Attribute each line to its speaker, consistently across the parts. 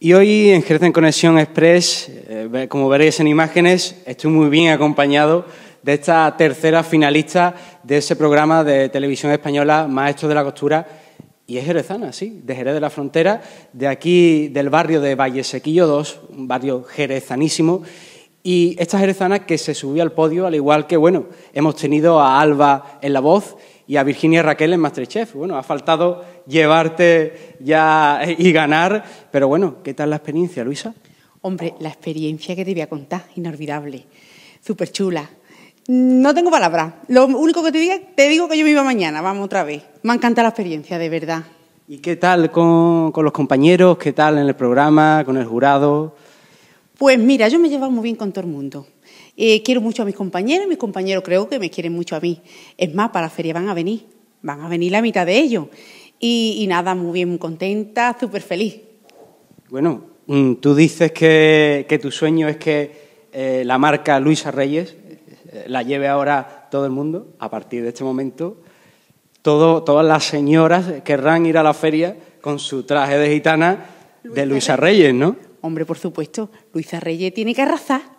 Speaker 1: Y hoy en Jerez en Conexión Express, eh, como veréis en imágenes, estoy muy bien acompañado de esta tercera finalista de ese programa de televisión española Maestro de la Costura. Y es jerezana, sí, de Jerez de la Frontera, de aquí del barrio de Vallesequillo Sequillo 2, un barrio jerezanísimo. Y esta jerezana que se subió al podio, al igual que, bueno, hemos tenido a Alba en la voz y a Virginia Raquel en Masterchef. Bueno, ha faltado llevarte ya eh, y ganar, pero bueno, ¿qué tal la experiencia, Luisa?
Speaker 2: Hombre, la experiencia que te voy a contar, inolvidable, súper chula. No tengo palabras. Lo único que te digo, te digo que yo me iba mañana, vamos otra vez. Me encanta la experiencia, de verdad.
Speaker 1: ¿Y qué tal con, con los compañeros? ¿Qué tal en el programa, con el jurado?
Speaker 2: Pues mira, yo me he llevado muy bien con todo el mundo. Eh, quiero mucho a mis compañeros mis compañeros creo que me quieren mucho a mí. Es más, para la feria van a venir, van a venir la mitad de ellos. Y, nada, muy bien, muy contenta, súper feliz.
Speaker 1: Bueno, mm, tú dices que, tu sueño es que eh, la marca Luisa Reyes eh, la lleve ahora todo el mundo, a partir de este momento. todas las señoras querrán ir a la feria con su traje de gitana de Luisa Reyes ¿no?
Speaker 2: Hombre, por supuesto, Luisa Reyes tiene que arrasar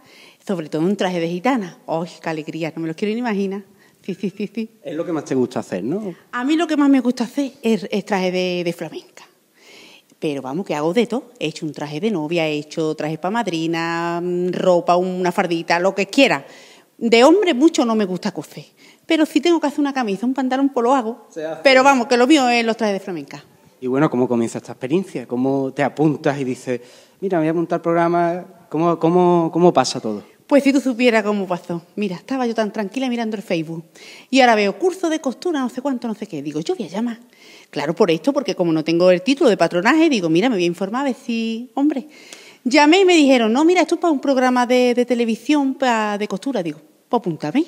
Speaker 2: sobre todo un traje de gitana. ¡Ay, oh, qué alegría! No me lo quiero ni imaginar. Sí, sí, sí, sí.
Speaker 1: Es lo que más te gusta hacer, ¿no?
Speaker 2: A mí lo que más me gusta hacer es, traje de, flamenca. Pero vamos, que hago de todo. He hecho un traje de novia, he hecho trajes para madrina, mm, ropa, una fardita, lo que quiera. De hombre mucho no me gusta coser. Pero si tengo que hacer una camisa, un pantalón, pues lo hago. Pero vamos, que lo mío es los trajes de flamenca.
Speaker 1: Y bueno, ¿cómo comienza esta experiencia? ¿Cómo te apuntas y dices, mira, voy a apuntar al programa? ¿Cómo, cómo pasa todo?
Speaker 2: Pues si tú supieras cómo pasó. Mira, estaba yo tan tranquila mirando el Facebook. Y ahora veo curso de costura, no sé cuánto, no sé qué. Digo, yo voy a llamar. Claro, por esto, porque como no tengo el título de patronaje, digo, mira, me voy a informar a ver si. Hombre. Llamé y me dijeron, no, mira, esto es para un programa de, televisión para, de costura. Digo, pues apúntame.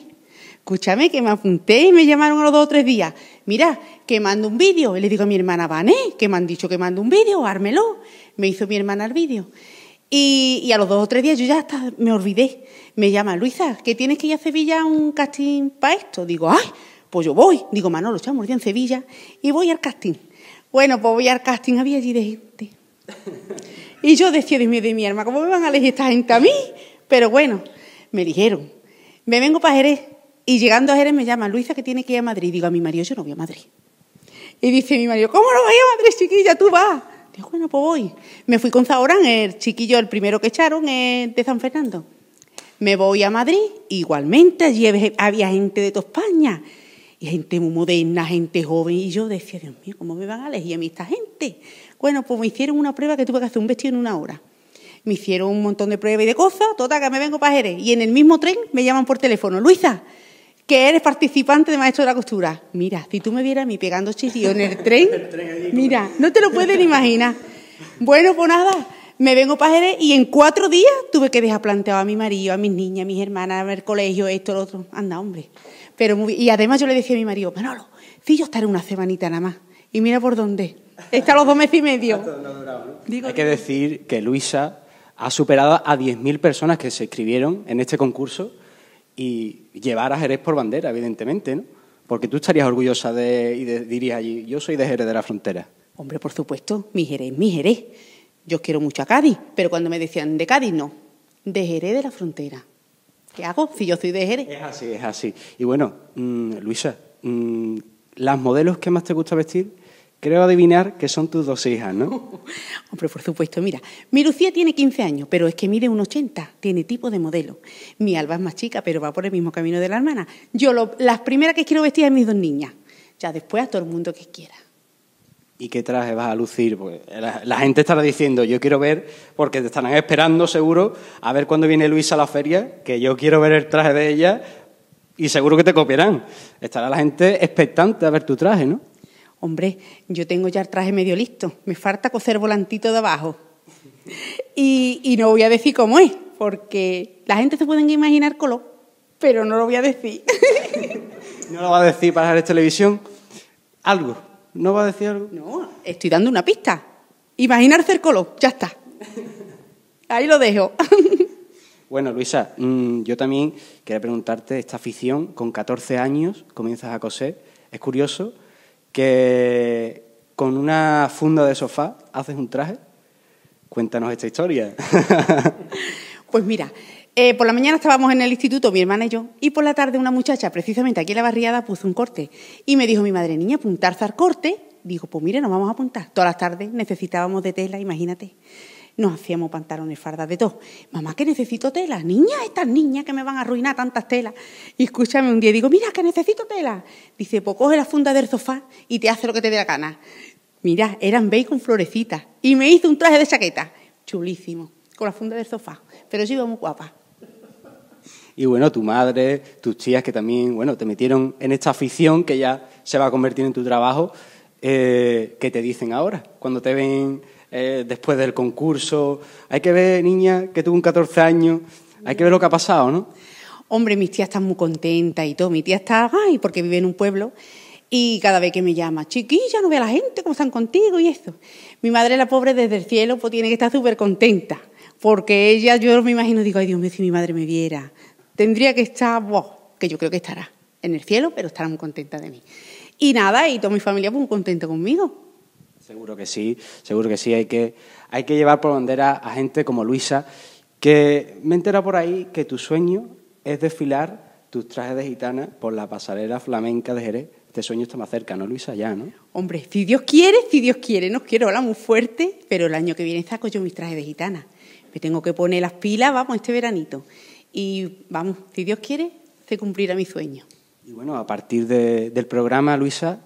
Speaker 2: Escúchame, que me apunté y me llamaron a los dos o tres días. Mira, que mando un vídeo. Y le digo a mi hermana, Vané, que me han dicho que mando un vídeo, ármelo. Me hizo mi hermana el vídeo. Y, a los dos o tres días yo ya hasta me olvidé. Me llama Luisa, que tienes que ir a Sevilla a un casting para esto. Digo, ay, pues yo voy. Digo, Manolo, estamos ya en Sevilla y voy al casting. Bueno, pues voy al casting, había allí de gente. Y yo decía de mí, de mi alma, ¿cómo me van a elegir esta gente a mí? Pero bueno, me dijeron, me vengo para Jerez. Y llegando a Jerez me llama Luisa, que tiene que ir a Madrid. Digo, a mi marido, yo no voy a Madrid. Y dice mi marido, ¿cómo no voy a Madrid, chiquilla? Tú vas bueno, pues voy. Me fui con Zahorán, el chiquillo, el primero que echaron eh, de San Fernando. Me voy a Madrid, igualmente, allí había gente de toda España, y gente muy moderna, gente joven, y yo decía, Dios mío, ¿cómo me van a elegir a mí esta gente? Bueno, pues me hicieron una prueba que tuve que hacer un vestido en una hora. Me hicieron un montón de pruebas y de cosas, toda, que me vengo para Jerez. Y en el mismo tren me llaman por teléfono, Luisa, que eres participante de Maestro de la Costura. Mira, si tú me vieras a mí pegando chillido en el tren, mira, no te lo puedes ni imaginar. Bueno, pues nada, me vengo para Jerez y en cuatro días tuve que dejar planteado a mi marido, a mis niñas, a mis hermanas, a ver colegio, esto, lo otro. Anda, hombre. Pero y además yo le decía a mi marido, Manolo, si yo estaré una semanita nada más. Y mira por dónde. Está los dos meses y medio. Hay
Speaker 1: que decir que Luisa ha superado a 10.000 personas que se inscribieron en este concurso y llevar a Jerez por bandera, evidentemente, ¿no? Porque tú estarías orgullosa de, y dirías allí, yo soy de Jerez de la Frontera.
Speaker 2: Hombre, por supuesto, mi Jerez, mi Jerez. Yo quiero mucho a Cádiz, pero cuando me decían de Cádiz, no, de Jerez de la Frontera. ¿Qué hago si yo soy de Jerez? Es
Speaker 1: así, es así. Y bueno, mm, Luisa, mm, ¿las
Speaker 2: modelos que más te gusta vestir? Creo adivinar que son tus dos hijas, ¿no? Hombre, oh, por supuesto, mira. Mi Lucía tiene 15 años, pero es que mide un 80, tiene tipo de modelo. Mi Alba es más chica, pero va por el mismo camino de la hermana. Yo las primeras que quiero vestir es mis dos niñas. Ya después a todo el mundo que quiera.
Speaker 1: ¿Y qué traje vas a lucir? Pues la, la, gente estará diciendo, yo quiero ver, porque te estarán esperando seguro, a ver cuándo viene Luisa a la feria, que yo quiero ver el traje de ella y seguro que te copiarán. Estará la gente expectante a ver tu
Speaker 2: traje, ¿no? hombre, yo tengo ya el traje medio listo, me falta coser volantito de abajo. Y, no voy a decir cómo es, porque la gente se puede imaginar color, pero no lo voy a decir. ¿No lo va a decir para la televisión? Algo. ¿No va a decir algo? No, estoy dando una pista. imaginar el color, ya está. Ahí lo dejo.
Speaker 1: Bueno, Luisa, mm, yo también quería preguntarte, esta afición, con 14 años comienzas a coser, es curioso, que con una funda de sofá haces un traje. Cuéntanos esta historia.
Speaker 2: pues mira, eh, por la mañana estábamos en el instituto, mi hermana y yo, y por la tarde una muchacha, precisamente aquí en la barriada, puso un corte. Y me dijo mi madre, niña, apuntarse corte. Dijo, pues mire, nos vamos a apuntar. Todas las tardes necesitábamos de tela, imagínate nos hacíamos pantalones, fardas, de todo. Mamá, que necesito tela. Niña, estas niñas que me van a arruinar tantas telas. Y escúchame un día, digo, mira, que necesito tela. Dice, pues coge la funda del sofá y te hace lo que te dé la gana. Mira, eran beige con florecitas. Y me hizo un traje de chaqueta. Chulísimo. Con la funda del sofá. Pero sí, iba muy guapa.
Speaker 1: Y bueno, tu madre, tus tías que también, bueno, te metieron en esta afición que ya se va a convertir en tu trabajo eh, que te dicen ahora, cuando te ven eh, después del concurso. Hay que ver, niña, que tuvo un 14 años, hay que ver lo que ha pasado, ¿no?
Speaker 2: Hombre, mis tías están muy contentas y todo. Mi tía está, ay, porque vive en un pueblo. Y cada vez que me llama, chiquilla, no ve a la gente, cómo están contigo y eso. Mi madre, la pobre, desde el cielo, pues tiene que estar súper contenta. Porque ella, yo me imagino, digo, ay Dios mío, si mi madre me viera, tendría que estar, que yo creo que estará en el cielo, pero estará muy contenta de mí. Y nada, y toda mi familia muy pues, contenta conmigo.
Speaker 1: Seguro que sí, seguro que sí. Hay que, llevar por bandera a gente como Luisa, que me entera por ahí que tu sueño es desfilar tus trajes de gitana por la pasarela flamenca de Jerez. Este sueño está más cerca,
Speaker 2: ¿no, Luisa? Ya, ¿no? Hombre, si Dios quiere, si Dios quiere, no quiero hablar muy fuerte, pero el año que viene saco yo mis trajes de gitana. Me tengo que poner las pilas, vamos, este veranito. Y vamos, si Dios quiere, se cumplirá mi sueño.
Speaker 1: Y bueno, a partir del programa, Luisa,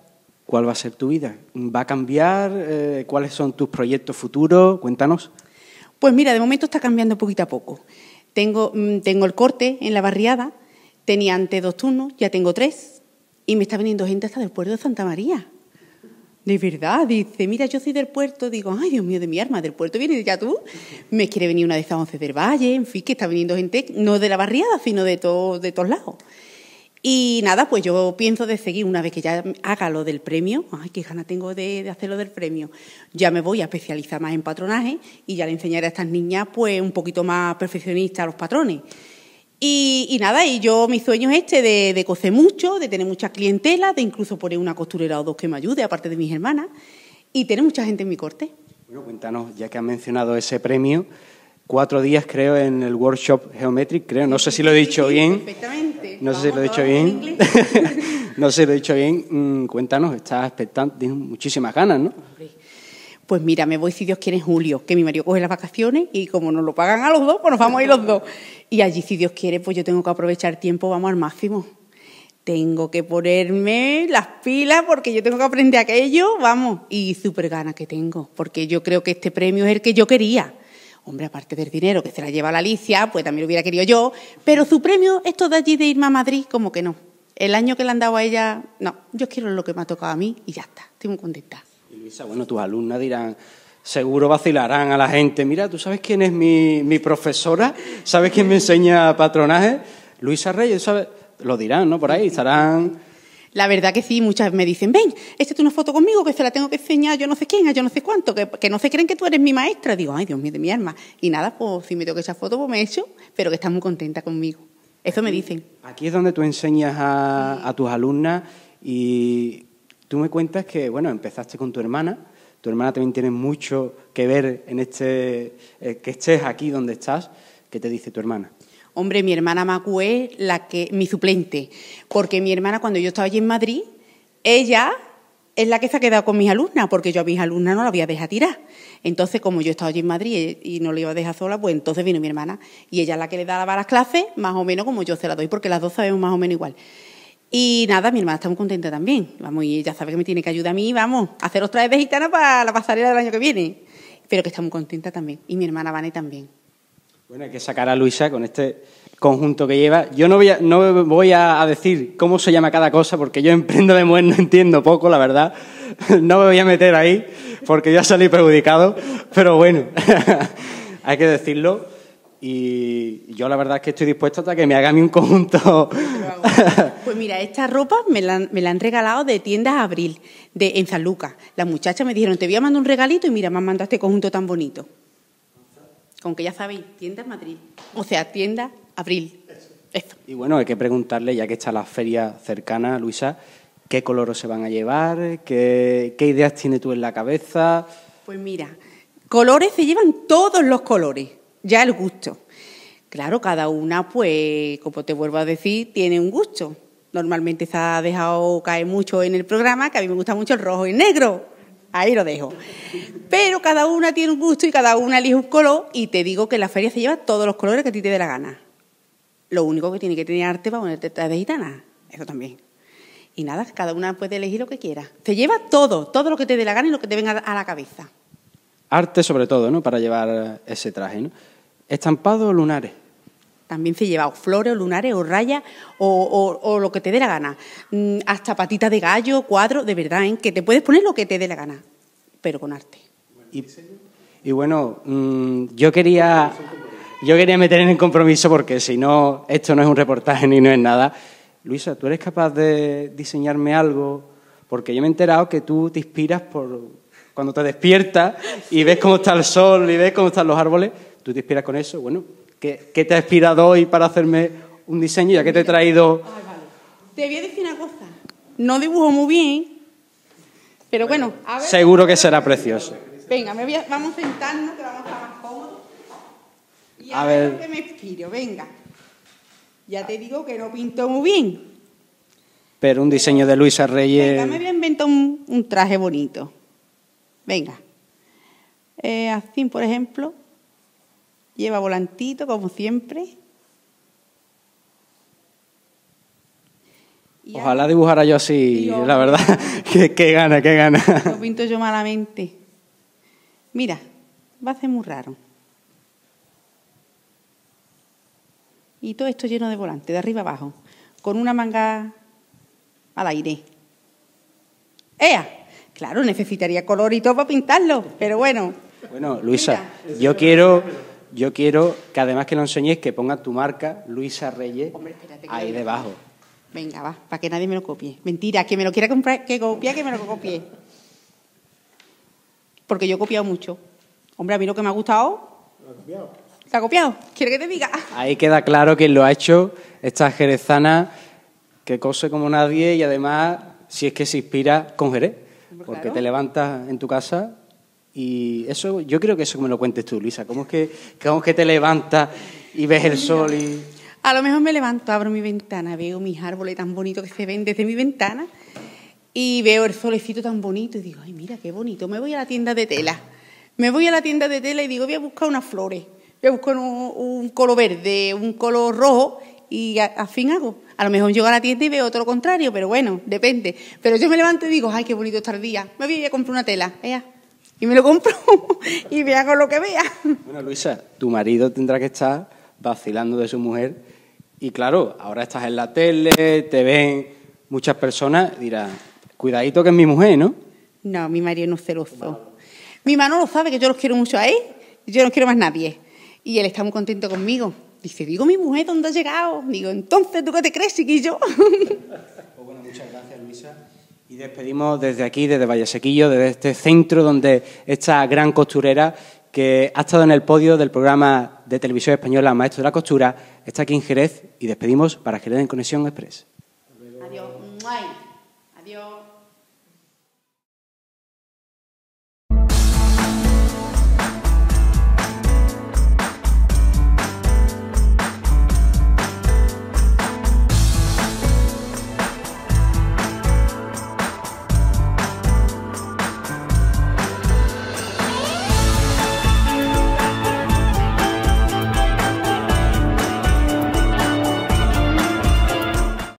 Speaker 2: ¿cuál va a ser tu vida? ¿Va a cambiar? Eh, ¿Cuáles son tus proyectos futuros? Cuéntanos. Pues mira, de momento está cambiando poquito a poco. Mm, tengo, el corte en la barriada, tenía antes dos turnos, ya tengo tres, y me está viniendo gente hasta del puerto de Santa María. De verdad, dice, mira, yo soy del puerto, digo, ay, Dios mío, de mi arma, del puerto viene ya tú. Me quiere venir una de estas once del valle, en fin, que está viniendo gente, no de la barriada, sino de, de todos lados. Y nada, pues yo pienso de seguir, una vez que ya haga lo del premio, ay, qué gana tengo de, de hacer lo del premio, ya me voy a especializar más en patronaje y ya le enseñaré a estas niñas pues un poquito más perfeccionistas a los patrones. Y, nada, y yo mi sueño es este de, de, coser mucho, de tener mucha clientela, de incluso poner una costurera o dos que me ayude, aparte de mis hermanas, y tener mucha gente en mi corte.
Speaker 1: Bueno, cuéntanos, ya que has mencionado ese premio, cuatro días creo en el workshop Geometric, creo, no sé si lo he dicho bien.
Speaker 2: Perfectamente No sé si lo
Speaker 1: he dicho bien. no sé si lo he dicho bien. cuéntanos,
Speaker 2: estás esperando, tienes muchísimas ganas, ¿no? Pues mira, me voy si Dios quiere en julio, que mi marido coge las vacaciones y como nos lo pagan a los dos, pues nos vamos a ir los dos. Y allí si Dios quiere, pues yo tengo que aprovechar el tiempo, vamos al máximo. Tengo que ponerme las pilas porque yo tengo que aprender aquello, vamos. Y súper ganas que tengo, porque yo creo que este premio es el que yo quería Hombre, aparte del dinero que se la lleva la Alicia, pues también lo hubiera querido yo, pero su premio, esto de allí de irme a Madrid, como que no. El año que le han dado a ella, no, yo quiero lo que me ha tocado a mí y ya está, estoy muy contenta.
Speaker 1: Y Luisa, bueno, tus alumnas dirán, seguro vacilarán a la gente, mira, ¿tú sabes quién es mi, profesora? ¿Sabes quién me enseña patronaje? Luisa Reyes, Lo dirán, ¿no? Por ahí, estarán
Speaker 2: la verdad que sí, muchas me dicen, ven, es una foto conmigo que se la tengo que enseñar yo no sé quién, a yo no sé cuánto, que, no se creen que tú eres mi maestra. Digo, ay, Dios mío, de mi alma. Y nada, pues si me tengo que echar foto, pues me echo, pero que está muy contenta conmigo. Eso me dicen.
Speaker 1: Aquí es donde tú enseñas a, tus alumnas y tú me cuentas que, bueno, empezaste con tu hermana, tu hermana también tiene mucho que ver en este, eh, que estés aquí donde estás, ¿qué te dice tu hermana?
Speaker 2: hombre, mi hermana Macu es la que, mi suplente, porque mi hermana cuando yo estaba allí en Madrid, ella es la que se ha quedado con mis alumnas, porque yo a mis alumnas no la voy a dejar tirar. Entonces, como yo estaba allí en Madrid y no la iba a dejar sola, pues entonces vino mi hermana y ella es la que le daba las clases, más o menos como yo se la doy, porque las dos sabemos más o menos igual. Y nada, mi hermana está muy contenta también. Vamos, y ella sabe que me tiene que ayudar a mí, vamos, a hacer otra vez gitana para la pasarela del año que viene. Pero que está muy contenta también. Y mi hermana Vane también.
Speaker 1: Bueno, hay que sacar a Luisa con este conjunto que lleva. Yo no voy, a, no voy a, decir cómo se llama cada cosa, porque yo emprendo de mujer entiendo poco, la verdad. No me voy a meter ahí, porque ya salí perjudicado, pero bueno, hay que decirlo. Y yo la verdad es que estoy dispuesto hasta que me haga a un conjunto.
Speaker 2: pues mira, esta ropa me la, me la han regalado de tiendas Abril, de, en San Lucas. Las muchachas me dijeron, te voy a mandar un regalito y mira, me han mandado este conjunto tan bonito con que ya sabéis, tienda en Madrid. O sea, tienda abril.
Speaker 1: Y bueno, hay que preguntarle, ya que está la feria cercana, Luisa, ¿qué colores se van a llevar?
Speaker 2: ¿Qué, ¿Qué, ideas tiene tú en la cabeza? Pues mira, colores se llevan todos los colores, ya el gusto. Claro, cada una, pues, como te vuelvo a decir, tiene un gusto. Normalmente se ha dejado caer mucho en el programa, que a mí me gusta mucho el rojo y el negro. Ahí lo dejo. Pero cada una tiene un gusto y cada una elige un color y te digo que la feria se lleva todos los colores que a ti te dé la gana. Lo único que tiene que tener arte para ponerte traje de gitana. Eso también. Y nada, cada una puede elegir lo que quiera. Te lleva todo, todo lo que te dé la gana y lo que te venga a la cabeza.
Speaker 1: Arte sobre todo, ¿no? Para llevar ese traje, ¿no? Estampado lunares.
Speaker 2: También se lleva flores, o lunares, o rayas, o, lo que te dé la gana. Mm, hasta patitas de gallo, cuadro, de verdad, ¿eh? que te puedes poner lo que te dé la gana, pero con arte.
Speaker 1: Y, bueno, mm, yo quería yo quería meter en el compromiso porque si no, esto no es un reportaje ni no es nada. Luisa, ¿tú eres capaz de diseñarme algo? Porque yo me he enterado que tú te inspiras por cuando te despiertas y ves cómo está el sol y ves cómo están los árboles, tú te inspiras con eso. Bueno, ¿Qué, te ha inspirado hoy para hacerme un diseño? ¿Ya que te he traído...?
Speaker 2: Te voy a decir una cosa. No dibujo muy bien, pero bueno... Seguro
Speaker 1: que será precioso.
Speaker 2: Venga, me vamos a sentarnos, que vamos a estar cómodos. Y a, ver, me inspiro, venga. Ya te digo que no pinto muy bien.
Speaker 1: Pero un diseño de Luisa Reyes... Venga, me
Speaker 2: voy a un, traje bonito. Venga. Eh, así, por ejemplo. Lleva volantito, como siempre.
Speaker 1: Ojalá dibujara yo así, la verdad. qué, gana, qué gana. Lo
Speaker 2: pinto yo malamente. Mira, va a ser muy raro. Y todo esto lleno de volante, de arriba abajo, con una manga al aire. ¡Ea! Claro, necesitaría color y todo para pintarlo, pero bueno.
Speaker 1: Bueno, Luisa,
Speaker 2: yo quiero
Speaker 1: yo quiero que además que lo enseñéis, que ponga tu marca, Luisa Reyes, ahí debajo.
Speaker 2: Venga, va, para que nadie me lo copie. Mentira, que me lo quiera comprar, que copie, que me lo copie. Porque yo he copiado mucho. Hombre, a mí lo que me ha gustado... Lo copiado. ha copiado? ¿Quiere que te diga?
Speaker 1: Ahí queda claro que lo ha hecho esta jerezana que cose como nadie y además, si es que se inspira con Jerez. Porque te levantas en tu casa y eso, yo creo que eso me lo cuentes tú, Luisa. ¿Cómo es que, es que te levantas y ves el sol y...?
Speaker 2: A lo mejor me levanto, abro mi ventana, veo mis árboles tan bonitos que se ven desde mi ventana y veo el solecito tan bonito y digo, ay, mira, qué bonito. Me voy a la tienda de tela. Me voy a la tienda de tela y digo, voy a buscar unas flores. Voy a buscar un, color verde, un color rojo y al fin hago. A lo mejor llego a la tienda y veo todo lo contrario, pero bueno, depende. Pero yo me levanto y digo, ay, qué bonito estar día. Me voy a a comprar una tela y me lo compro y me hago lo que vea.
Speaker 1: Bueno, Luisa, tu marido tendrá que estar vacilando de su mujer y claro, ahora estás en la tele, te ven muchas personas, dirá cuidadito que es mi mujer, ¿no?
Speaker 2: No, mi marido no es celoso. Mi mano lo sabe que yo los quiero mucho a él, y yo no quiero más nadie. Y él está muy contento conmigo. Dice, digo, mi mujer, ¿dónde ha llegado? Digo, entonces, ¿tú qué te crees, chiquillo? Pues bueno, muchas
Speaker 1: gracias, Luisa. Y despedimos desde aquí, desde Vallesequillo, desde este centro donde esta gran costurera que ha estado en el podio del programa de televisión española Maestro de la Costura, está aquí en Jerez y despedimos para Jerez en Conexión Express.
Speaker 2: Adiós.